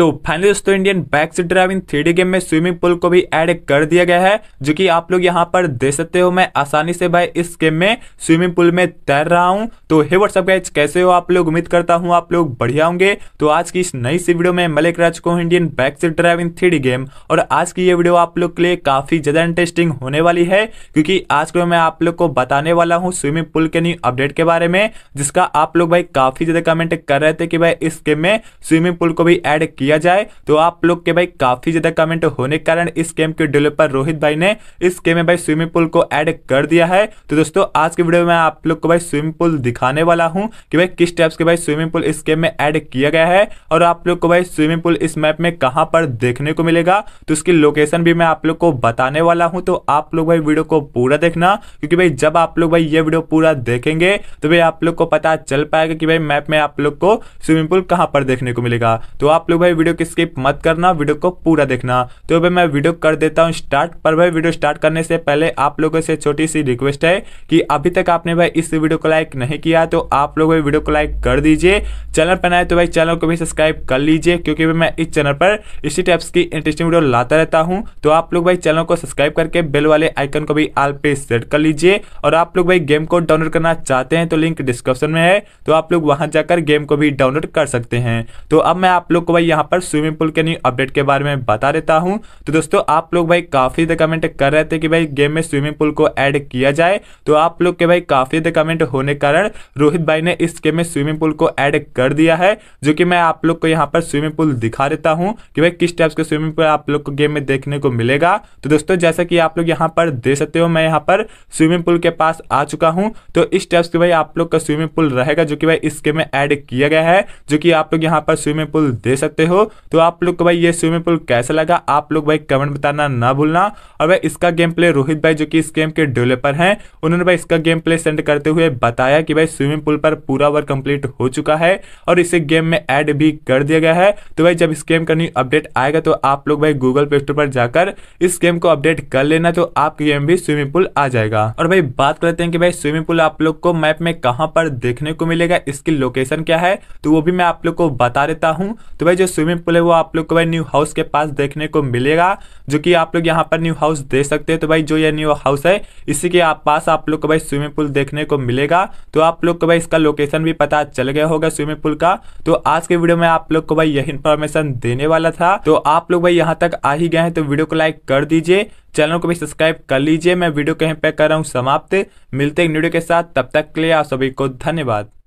तो फाइनली दोस्तों Indian back seat driving three three game में स्विमिंग पूल को भी ऐड कर दिया गया है जो कि आप लोग यहाँ पर देख सकते हो मैं आसानी से भाई इस गेम में स्विमिंग पूल में तैर रहा हूँ तो हे व्हाट्सअप गाइज कैसे हो आप लोग उम्मीद करता हूँ आप लोग बढ़िया होंगे तो आज की इस नई सी वीडियो में मलिक लेकर चुका हूँ Indian back seat driving in three game और आज की ये वीडियो आप लोग के लिए काफी ज्यादा इंटरेस्टिंग होने वाली है क्योंकि आज को मैं आप लोग को बताने वाला हूँ स्विमिंग पूल के न्यू अपडेट के बारे में जिसका आप लोग भाई काफी ज्यादा कमेंट कर रहे थे कि भाई इस गेम में स्विमिंग पूल को भी एड किया लिया जाए तो आप लोग के भाई काफी ज्यादा कमेंट होने के कारण इस गेम के डेवलपर रोहित भाई ने इस गेम में भाई स्विमिंग पूल को ऐड कर दिया है तो दोस्तों आज के वीडियो में आप लोग को भाई स्विमिंग पूल दिखाने वाला हूँ कि भाई किस टाइप के भाई स्विमिंग पूल इस गेम में एड किया गया है और आप लोग को भाई स्विमिंग पूल इस मैप में कहाँ पर देखने को मिलेगा तो उसकी लोकेशन भी मैं आप लोग को बताने वाला हूँ तो आप लोग भाई वीडियो को पूरा देखना क्योंकि भाई जब आप लोग भाई ये वीडियो पूरा देखेंगे तो भाई आप लोग को पता चल पाएगा कि भाई मैप में आप लोग को स्विमिंग पूल कहाँ पर देखने को मिलेगा तो आप लोग भाई वीडियो की स्किप मत करना वीडियो को पूरा देखना तो भाई मैं वीडियो कर देता हूँ स्टार्ट पर भाई वीडियो स्टार्ट करने से पहले आप लोगों से छोटी सी रिक्वेस्ट है कि अभी तक आपने भाई इस वीडियो को लाइक नहीं किया तो आप लोग भाई वीडियो को लाइक कर दीजिए चैनल पर आए तो भाई चैनल को भी सब्सक्राइब कर लीजिए क्योंकि मैं इस चैनल पर इसी टाइप्स की इंटरेस्टिंग वीडियो लाता रहता हूँ तो आप लोग भाई चैनल को सब्सक्राइब करके बेल वाले आइकन को भी आल पे सेट कर लीजिए और आप लोग भाई गेम को डाउनलोड करना चाहते हैं तो लिंक डिस्क्रिप्शन में है तो आप लोग वहां जाकर गेम को भी डाउनलोड कर सकते हैं तो अब मैं आप लोग को भाई यहाँ पर स्विमिंग पूल के न्यू अपडेट के बारे में बता देता हूँ तो दोस्तों आप लोग भाई काफी ज्यादा कमेंट कर रहे थे कि भाई गेम में स्विमिंग पूल को ऐड किया जाए तो आप लोग के भाई काफी ज्यादा कमेंट होने कारण रोहित भाई ने इस गेम में स्विमिंग पूल को ऐड कर दिया है जो कि मैं आप लोग को यहाँ पर स्विमिंग पूल दिखा देता हूँ कि भाई किस टाइप के स्विमिंग पूल आप लोग को गेम में देखने को मिलेगा तो दोस्तों जैसा कि आप लोग यहाँ पर देख सकते हो मैं यहाँ पर स्विमिंग पूल के पास आ चुका हूँ तो इस टाइप के भाई आप लोग का स्विमिंग पूल रहेगा जो कि भाई इसके में एड किया गया है जो कि आप लोग यहाँ पर स्विमिंग पूल दे सकते हो हो तो आप लोग को भाई ये स्विमिंग पूल कैसा लगा आप लोग भाई कमेंट बताना ना भूलना और भाई इसका गेम प्ले रोहित भाई जो कि इस गेम के डेवलपर हैं उन्होंने भाई इसका गेम प्ले सेंड करते हुए बताया कि भाई स्विमिंग पूल पर पूरा वर्क कंप्लीट हो चुका है और इसे गेम में एड भी कर दिया गया है तो भाई जब इस गेम का न्यू अपडेट आएगा तो आप लोग भाई गूगल प्ले स्टोर पर जाकर इस गेम को अपडेट कर लेना तो आपके गेम भी स्विमिंग पूल आ जाएगा और भाई बात करते हैं कि भाई स्विमिंग पूल आप लोग को मैप में कहाँ पर देखने को मिलेगा इसकी लोकेशन क्या है तो वो भी मैं आप लोग को बता देता हूँ तो भाई जो स्विमिंग पूल है वो आप लोग को भाई न्यू हाउस के पास देखने को मिलेगा जो कि आप लोग यहाँ पर न्यू हाउस देख सकते हैं तो भाई जो ये न्यू हाउस है इसी के आप पास आप लोग को भाई स्विमिंग पूल देखने को मिलेगा तो आप लोग को भाई इसका लोकेशन भी पता चल गया होगा स्विमिंग पूल का तो आज के वीडियो में आप लोग को भाई यही इन्फॉर्मेशन देने वाला था तो आप लोग भाई यहाँ तक आ ही गए हैं तो वीडियो को लाइक कर दीजिए चैनल को भी सब्सक्राइब कर लीजिए मैं वीडियो कहीं पे कर रहा हूँ समाप्त मिलते हैं वीडियो के साथ तब तक के लिए आप सभी को धन्यवाद